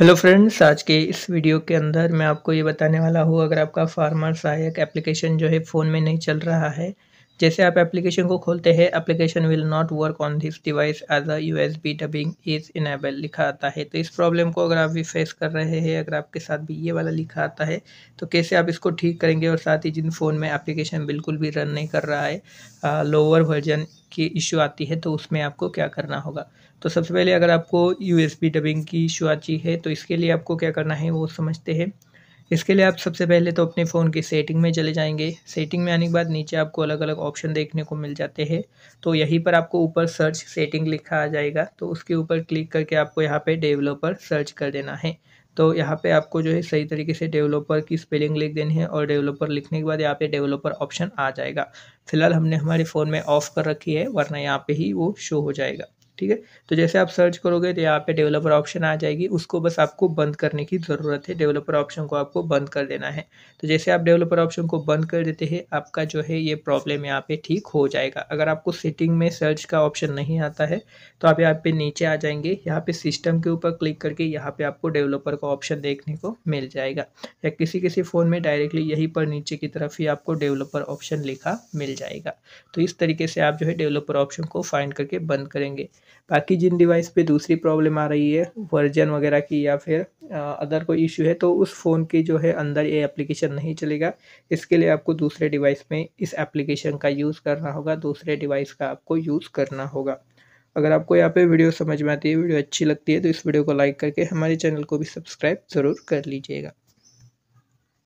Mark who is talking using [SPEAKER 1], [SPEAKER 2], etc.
[SPEAKER 1] hello friends आज के इस वीडियो के अंदर मैं आपको ये बताने वाला हूँ अगर आपका फार्मर सहायक एप्लीकेशन जो है फ़ोन में नहीं चल रहा है जैसे आप एप्लीकेशन को खोलते हैं application will not work on this device as a U S B debugging is enable लिखा आता है तो इस प्रॉब्लम को अगर आप भी फेस कर रहे हैं अगर आपके साथ भी ये वाला लिखा आता है तो कैसे आप इसको ठीक करेंगे और साथ ही जिन फ़ोन में एप्लीकेशन बिल्कुल भी रन नहीं कर रहा है लोअर वर्जन की इशू आती है तो उसमें आपको क्या करना होगा तो सबसे पहले अगर आपको यू एस बी डबिंग की इशू आती है तो इसके लिए आपको क्या करना है वो समझते हैं इसके लिए आप सबसे पहले तो अपने फ़ोन की सेटिंग में चले जाएंगे सेटिंग में आने के बाद नीचे आपको अलग अलग ऑप्शन देखने को मिल जाते हैं तो यहीं पर आपको ऊपर सर्च सेटिंग लिखा आ जाएगा तो उसके ऊपर क्लिक करके आपको यहाँ पे डेवलपर सर्च कर देना है तो यहाँ पे आपको जो है सही तरीके से डेवलपर की स्पेलिंग लिख देनी है और डेवलपर लिखने के बाद यहाँ पे डेवलपर ऑप्शन आ जाएगा फिलहाल हमने हमारे फ़ोन में ऑफ़ कर रखी है वरना यहाँ पे ही वो शो हो जाएगा ठीक है तो जैसे आप सर्च करोगे तो यहाँ पे डेवलपर ऑप्शन आ जाएगी उसको बस आपको बंद करने की ज़रूरत है डेवलपर ऑप्शन को आपको बंद कर देना है तो जैसे आप डेवलपर ऑप्शन को बंद कर देते हैं आपका जो है ये प्रॉब्लम यहाँ पे ठीक हो जाएगा अगर आपको सेटिंग में सर्च का ऑप्शन नहीं आता है तो आप यहाँ पे नीचे आ जाएंगे यहाँ पे सिस्टम के ऊपर क्लिक करके यहाँ पे आपको डेवलपर का ऑप्शन देखने को मिल जाएगा या किसी किसी फ़ोन में डायरेक्टली यहीं पर नीचे की तरफ ही आपको डेवलपर ऑप्शन लिखा मिल जाएगा तो इस तरीके से आप जो है डेवलपर ऑप्शन को फाइंड करके बंद करेंगे बाकी जिन डिवाइस पे दूसरी प्रॉब्लम आ रही है वर्जन वगैरह की या फिर अदर कोई इशू है तो उस फ़ोन की जो है अंदर ये एप्लीकेशन नहीं चलेगा इसके लिए आपको दूसरे डिवाइस में इस एप्लीकेशन का यूज़ करना होगा दूसरे डिवाइस का आपको यूज़ करना होगा अगर आपको यहाँ पे वीडियो समझ में आती है वीडियो अच्छी लगती है तो इस वीडियो को लाइक करके हमारे चैनल को भी सब्सक्राइब ज़रूर कर लीजिएगा